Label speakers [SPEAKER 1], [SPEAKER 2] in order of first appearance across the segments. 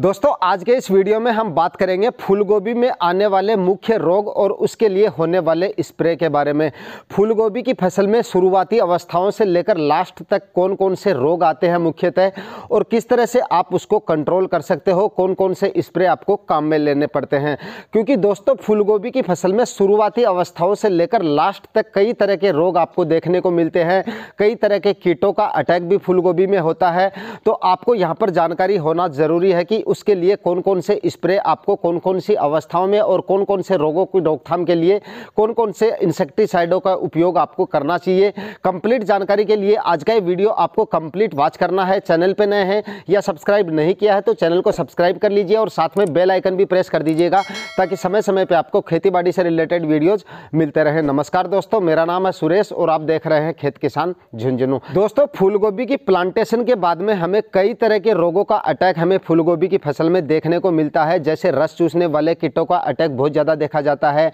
[SPEAKER 1] दोस्तों आज के इस वीडियो में हम बात करेंगे फूलगोभी में आने वाले मुख्य रोग और उसके लिए होने वाले स्प्रे के बारे में फूलगोभी की फसल में शुरुआती अवस्थाओं से लेकर लास्ट तक कौन कौन से रोग आते हैं मुख्यतः और किस तरह से आप उसको कंट्रोल कर सकते हो कौन कौन से स्प्रे आपको काम में लेने पड़ते हैं क्योंकि दोस्तों फूलगोभी की फसल में शुरुआती अवस्थाओं से लेकर लास्ट तक कई तरह के रोग आपको देखने को मिलते हैं कई तरह के कीटों का अटैक भी फूलगोभी में होता है तो आपको यहाँ पर जानकारी होना ज़रूरी है कि उसके लिए कौन कौन से स्प्रे आपको कौन कौन सी अवस्थाओं में और कौन कौन से रोगों की रोकथाम के लिए कौन कौन से इंसेक्टिसाइडों का उपयोग आपको करना चाहिए कंप्लीट जानकारी के लिए आज का ये वीडियो आपको कंप्लीट वॉच करना है चैनल पर नए हैं या सब्सक्राइब नहीं किया है तो चैनल को सब्सक्राइब कर लीजिए और साथ में बेल आइकन भी प्रेस कर दीजिएगा ताकि समय समय पर आपको खेती से रिलेटेड वीडियोज़ मिलते रहे नमस्कार दोस्तों मेरा नाम है सुरेश और आप देख रहे हैं खेत किसान झुंझुनू दोस्तों फूलगोभी की प्लांटेशन के बाद में हमें कई तरह के रोगों का अटैक हमें फूलगोभी की फसल में देखने को मिलता है जैसे रस चूसने वाले कीटों का अटैक बहुत ज़्यादा देखा जाता है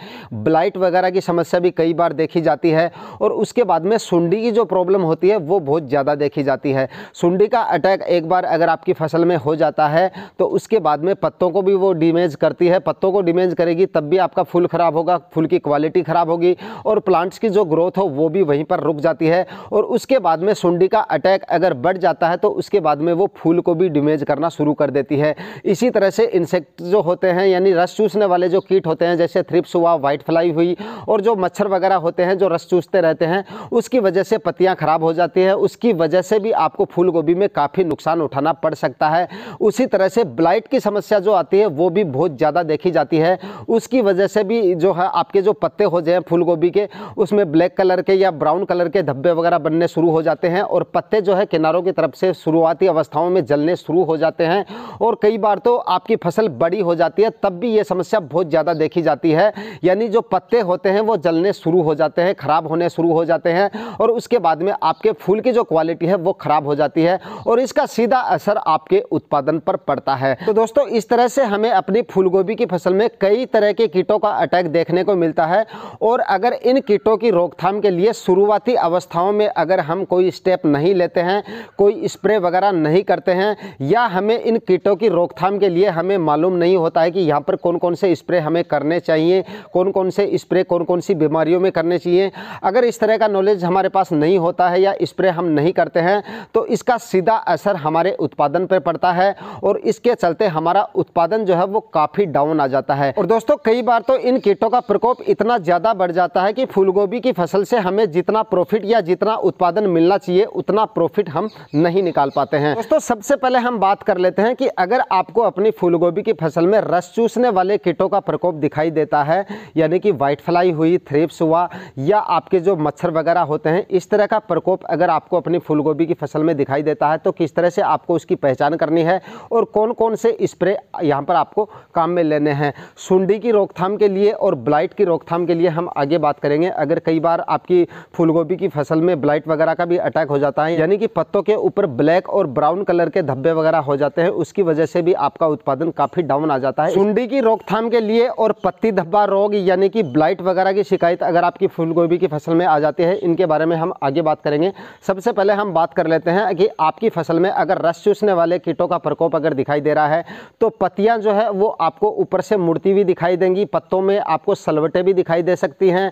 [SPEAKER 1] ब्लाइट वगैरह की समस्या भी कई बार देखी जाती है और उसके बाद में सुंडी की जो प्रॉब्लम होती है वो बहुत ज़्यादा देखी जाती है सुंडी का अटैक एक बार अगर आपकी फसल में हो जाता है तो उसके बाद में पत्तों को भी वो डिमेज करती है पत्तों को डिमेज करेगी तब भी आपका फूल ख़राब होगा फूल की क्वालिटी ख़राब होगी और प्लांट्स की जो ग्रोथ हो वो भी वहीं पर रुक जाती है और उसके बाद में सुंडी का अटैक अगर बढ़ जाता है तो उसके बाद में वो फूल को भी डिमेज करना शुरू कर देती है है इसी तरह से इंसेक्ट जो होते हैं यानी रस चूसने वाले जो कीट होते हैं जैसे थ्रिप्स हुआ वाइट फ्लाई हुई और जो मच्छर वगैरह होते हैं जो रस चूसते रहते हैं उसकी वजह से पत्तियाँ ख़राब हो जाती है उसकी वजह से भी आपको फूल गोभी में काफ़ी नुकसान उठाना पड़ सकता है उसी तरह से ब्लाइट की समस्या जो आती है वो भी बहुत ज़्यादा देखी जाती है उसकी वजह से भी जो है आपके जो पत्ते हो जाए फूल गोभी के उसमें ब्लैक कलर के या ब्राउन कलर के धब्बे वगैरह बनने शुरू हो जाते हैं और पत्ते जो है किनारों की तरफ से शुरुआती अवस्थाओं में जलने शुरू हो जाते हैं और और कई बार तो आपकी फसल बड़ी हो जाती है तब भी ये समस्या बहुत ज़्यादा देखी जाती है यानी जो पत्ते होते हैं वो जलने शुरू हो जाते हैं ख़राब होने शुरू हो जाते हैं और उसके बाद में आपके फूल की जो क्वालिटी है वो ख़राब हो जाती है और इसका सीधा असर आपके उत्पादन पर पड़ता है तो दोस्तों इस तरह से हमें अपनी फूलगोभी की फसल में कई तरह के कीटों का अटैक देखने को मिलता है और अगर इन कीटों की रोकथाम के लिए शुरुआती अवस्थाओं में अगर हम कोई स्टेप नहीं लेते हैं कोई स्प्रे वगैरह नहीं करते हैं या हमें इन कीटों की की रोकथाम के लिए हमें मालूम नहीं होता है कि यहाँ पर कौन कौन से स्प्रे हमें करने चाहिए कौन कौन से स्प्रे कौन कौन सी बीमारियों में करने चाहिए अगर इस तरह का नॉलेज हमारे पास नहीं होता है या स्प्रे हम नहीं करते हैं तो इसका सीधा असर हमारे उत्पादन पर पड़ता है और इसके चलते हमारा उत्पादन जो है वो काफ़ी डाउन आ जाता है और दोस्तों कई बार तो इन कीटों का प्रकोप इतना ज़्यादा बढ़ जाता है कि फूलगोभी की फसल से हमें जितना प्रॉफिट या जितना उत्पादन मिलना चाहिए उतना प्रॉफिट हम नहीं निकाल पाते हैं दोस्तों सबसे पहले हम बात कर लेते हैं कि अगर अगर आपको अपनी फूलगोभी की फसल में रस चूसने वाले कीटों का प्रकोप दिखाई देता है यानी कि वाइट फ्लाई हुई थ्रिप्स हुआ या आपके जो मच्छर वगैरह होते हैं इस तरह का प्रकोप अगर आपको अपनी फूलगोभी की फसल में दिखाई देता है तो किस तरह से आपको उसकी पहचान करनी है और कौन कौन से स्प्रे यहाँ पर आपको काम में लेने हैं सुंडी की रोकथाम के लिए और ब्लाइट की रोकथाम के लिए हम आगे बात करेंगे अगर कई बार आपकी फूलगोभी की फसल में ब्लाइट वगैरह का भी अटैक हो जाता है यानी कि पत्तों के ऊपर ब्लैक और ब्राउन कलर के धब्बे वगैरह हो जाते हैं उसकी वजह वजह से भी आपका उत्पादन काफ़ी डाउन आ जाता है सुंडी की रोकथाम के लिए और पत्ती धब्बा रोग यानी कि ब्लाइट वगैरह की शिकायत अगर आपकी फूलगोभी की फसल में आ जाती है इनके बारे में हम आगे बात करेंगे सबसे पहले हम बात कर लेते हैं कि आपकी फसल में अगर रस चूसने वाले कीटों का प्रकोप अगर दिखाई दे रहा है तो पत्तियां जो है वो आपको ऊपर से मुड़ती हुई दिखाई देंगी पत्तों में आपको सलवटें भी दिखाई दे सकती हैं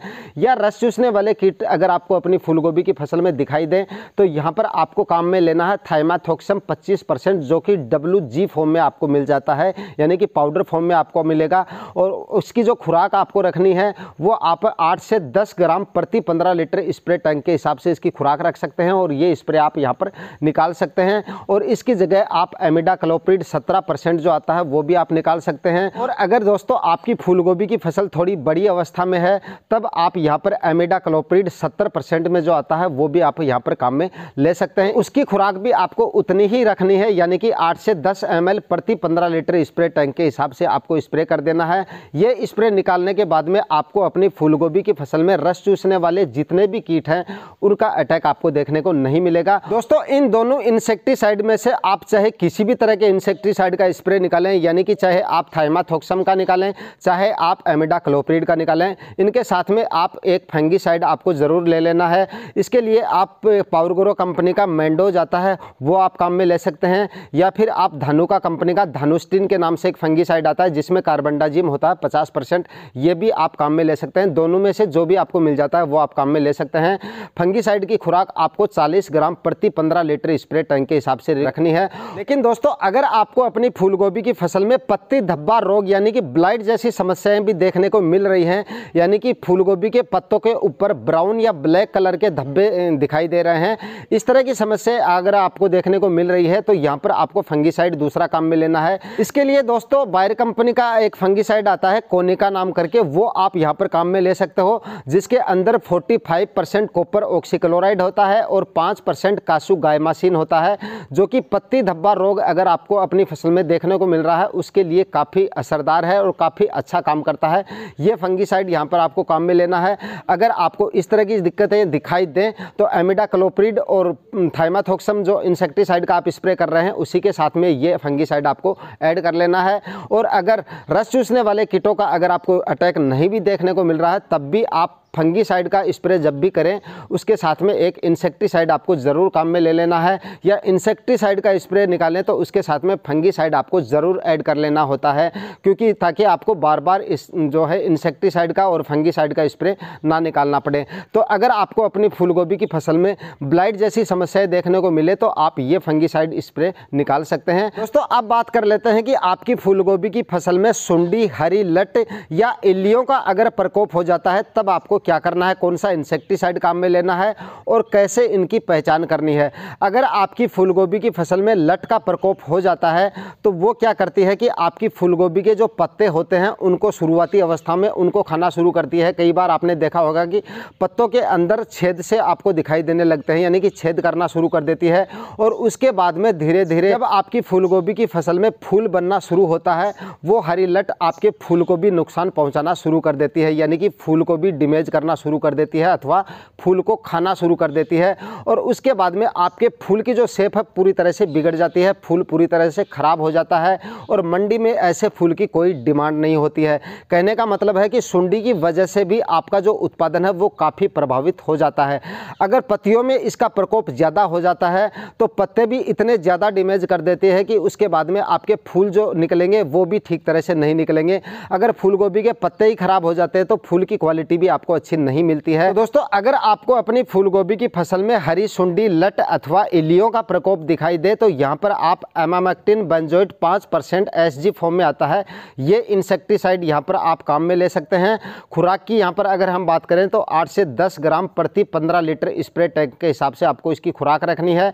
[SPEAKER 1] या रस चूसने वाले कीट अगर आपको अपनी फूलगोभी की फसल में दिखाई दें तो यहाँ पर आपको काम में लेना है थाइमाथोक्सम 25 परसेंट जो कि डब्ल्यू जी फॉर्म में आपको मिल जाता है यानी कि पाउडर फॉर्म में आपको मिलेगा और उसकी जो खुराक आपको रखनी है वो आप आठ से दस ग्राम प्रति पंद्रह लीटर स्प्रे टैंक के हिसाब से इसकी खुराक रख सकते हैं और ये स्प्रे आप यहाँ पर निकाल सकते हैं और इसकी जगह आप एमिडा क्लोप्रिड सत्रह जो आता है वो भी आप निकाल सकते हैं और अगर दोस्तों आपकी फूल की फसल थोड़ी बड़ी अवस्था में है तब आप यहाँ पर एमिडा क्लोप्रिड सत्तर में जो आता है वो भी आप यहाँ पर काम में ले सकते हैं उसकी खुराक भी आपको उतनी ही रखनी है यानी कि आठ से दस एम एम प्रति पंद्रह लीटर स्प्रे टैंक के हिसाब से आपको स्प्रे कर देना है ये स्प्रे निकालने के बाद में आपको अपनी फूलगोभी की फसल में रस चूसने वाले जितने भी कीट हैं उनका अटैक आपको देखने को नहीं मिलेगा दोस्तों इन दोनों इंसेक्टीसाइड में से आप चाहे किसी भी तरह के इंसेक्टीसाइड का स्प्रे निकालें यानी कि चाहे आप थाइमाथोक्सम का निकालें चाहे आप एमिडा क्लोप्रीड का निकालें इनके साथ में आप एक फंगीसाइड आपको ज़रूर ले लेना है इसके लिए आप पावरगोरो कंपनी का मैंडोज आता है वो आप काम में ले सकते हैं या फिर आप धनु का कंपनी का धनुष्टिन के नाम से एक फंगीसाइड आता है जिसमें कार्बनडाजिम होता है पचास परसेंट ये भी आप काम में ले सकते हैं दोनों में से जो भी आपको मिल जाता है वो आप काम में ले सकते हैं फंगीसाइड की खुराक आपको चालीस ग्राम प्रति पंद्रह लीटर स्प्रे टैंक के हिसाब से रखनी है लेकिन दोस्तों अगर आपको अपनी फूल की फसल में पत्ती धब्बा रोग यानी कि ब्लाइट जैसी समस्याएं भी देखने को मिल रही हैं यानी कि फूल के पत्तों के ऊपर ब्राउन या ब्लैक कलर के धब्बे दिखाई दे रहे हैं इस तरह की समस्या अगर आपको देखने को मिल रही है तो यहाँ पर आपको फंगीसाइड दूसरा दूसरा काम में लेना है इसके लिए दोस्तों बायर कंपनी का एक फंगीसाइड आता है कोनिका नाम करके वो आप यहाँ पर काम में ले सकते हो जिसके अंदर 45 परसेंट कॉपर ऑक्सीक्लोराइड होता है और 5 परसेंट कासू गायमासिन होता है जो कि पत्ती धब्बा रोग अगर आपको अपनी फसल में देखने को मिल रहा है उसके लिए काफ़ी असरदार है और काफ़ी अच्छा काम करता है ये फंगीसाइड यहाँ पर आपको काम में लेना है अगर आपको इस तरह की दिक्कतें दिखाई दें तो एमिडा क्लोप्रिड और थाइमाथोक्सम जो इंसेक्टिसाइड का आप स्प्रे कर रहे हैं उसी के साथ में ये फंगीसाइड आपको ऐड कर लेना है और अगर रस चूसने वाले कीटों का अगर आपको अटैक नहीं भी देखने को मिल रहा है तब भी आप फंगीसाइड का स्प्रे जब भी करें उसके साथ में एक इंसेक्टीसाइड आपको ज़रूर काम में ले लेना है या इंसेक्टीसाइड का स्प्रे निकालें तो उसके साथ में फंगीसाइड आपको ज़रूर ऐड कर लेना होता है क्योंकि ताकि आपको बार बार इस जो है इंसेक्टीसाइड का और फंगीसाइड का स्प्रे ना निकालना पड़े तो अगर आपको अपनी फूलगोभी की फसल में ब्लाइट जैसी समस्याएँ देखने को मिले तो आप ये फंगीसाइड स्प्रे निकाल सकते हैं दोस्तों अब बात कर लेते हैं कि आपकी फूलगोभी की फसल में सुंडी हरी लट या इलियों का अगर प्रकोप हो जाता है तब आपको क्या करना है कौन सा इंसेक्टिसाइड काम में लेना है और कैसे इनकी पहचान करनी है अगर आपकी फूलगोभी की फसल में लट का प्रकोप हो जाता है तो वो क्या करती है कि आपकी फूलगोभी के जो पत्ते होते हैं उनको शुरुआती अवस्था में उनको खाना शुरू करती है कई बार आपने देखा होगा कि पत्तों के अंदर छेद से आपको दिखाई देने लगते हैं यानी कि छेद करना शुरू कर देती है और उसके बाद में धीरे धीरे जब आपकी फूलगोभी की फसल में फूल बनना शुरू होता है वो हरी लट आपके फूल को भी नुकसान पहुंचाना शुरू कर देती है यानी कि फूल को भी डिमेज करना शुरू कर देती है अथवा फूल को खाना शुरू कर देती है और उसके बाद में आपके फूल की जो सेप है पूरी तरह से बिगड़ जाती है फूल पूरी तरह से ख़राब हो जाता है और मंडी में ऐसे फूल की कोई डिमांड नहीं होती है कहने का मतलब है कि सुंडी की वजह से भी आपका जो उत्पादन है वो काफ़ी प्रभावित हो जाता है अगर पत्तियों में इसका प्रकोप ज़्यादा हो जाता है तो पत्ते भी इतने ज़्यादा डिमेज कर देते हैं कि उसके बाद में आपके फूल जो निकलेंगे वो भी ठीक तरह से नहीं निकलेंगे अगर फूल गोभी के पत्ते ही ख़राब हो जाते हैं तो फूल की क्वालिटी भी आपको अच्छी नहीं मिलती है तो दोस्तों अगर आपको अपनी फूलगोभी की फसल में हरी सुंडी लट अथवा इलियों का प्रकोप दिखाई दे तो यहाँ पर आप एमामेक्टिन बंजोइट पाँच परसेंट एस फॉर्म में आता है ये इंसेक्टिसाइड यहाँ पर आप काम में ले सकते हैं खुराक की यहाँ पर अगर हम बात करें तो आठ से दस ग्राम प्रति पंद्रह लीटर स्प्रे टैंक के हिसाब से आपको इसकी खुराक रखनी है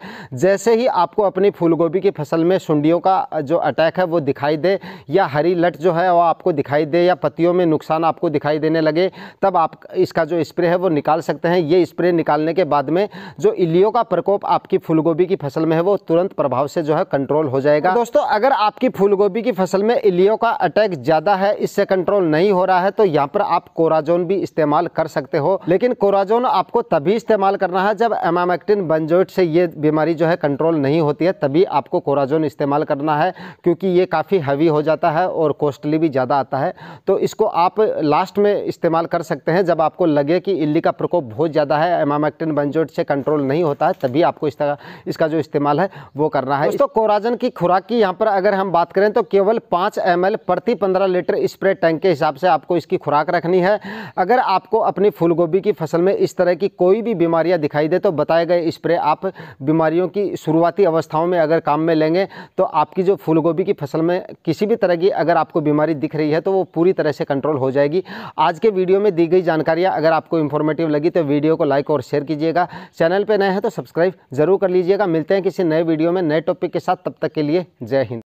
[SPEAKER 1] जैसे ही आपको अपनी फूल की फसल में सुंडियों का जो अटैक है वो दिखाई दे या हरी लट जो है वो आपको दिखाई दे या पत्तियों में नुकसान आपको दिखाई देने लगे तब आप इसका जो स्प्रे है वो निकाल सकते हैं ये स्प्रे निकालने के बाद में जो इलियो का प्रकोप आपकी फूलगोभी की फसल में है वो तुरंत प्रभाव से जो है कंट्रोल हो जाएगा तो दोस्तों अगर आपकी फूलगोभी की फसल में इलियो का अटैक ज़्यादा है इससे कंट्रोल नहीं हो रहा है तो यहाँ पर आप कोराजोन भी इस्तेमाल कर सकते हो लेकिन कोराजोन आपको तभी इस्तेमाल करना है जब एमामेक्टिन बंजोइट से ये बीमारी जो है कंट्रोल नहीं होती है तभी आपको कोराजोन इस्तेमाल करना है क्योंकि ये काफ़ी हैवी हो जाता है और कॉस्टली भी ज़्यादा आता है तो इसको आप लास्ट में इस्तेमाल कर सकते हैं जब जब आपको लगे कि इल्ली का प्रकोप बहुत ज़्यादा है एमामेक्टिन बंजोट से कंट्रोल नहीं होता है तभी आपको इस तरह इसका जो इस्तेमाल है वो करना है तो कोराजन की खुराक की यहाँ पर अगर हम बात करें तो केवल पाँच एम प्रति पंद्रह लीटर स्प्रे टैंक के हिसाब से आपको इसकी खुराक रखनी है अगर आपको अपनी फूलगोभी की फसल में इस तरह की कोई भी बीमारियाँ दिखाई दे तो बताए गए स्प्रे आप बीमारियों की शुरुआती अवस्थाओं में अगर काम में लेंगे तो आपकी जो फूलगोभी की फसल में किसी भी तरह की अगर आपको बीमारी दिख रही है तो वो पूरी तरह से कंट्रोल हो जाएगी आज के वीडियो में दी गई जानकारी जानकारियाँ अगर आपको इन्फॉर्मेटिव लगी तो वीडियो को लाइक और शेयर कीजिएगा चैनल पर नए हैं तो सब्सक्राइब जरूर कर लीजिएगा मिलते हैं किसी नए वीडियो में नए टॉपिक के साथ तब तक के लिए जय हिंद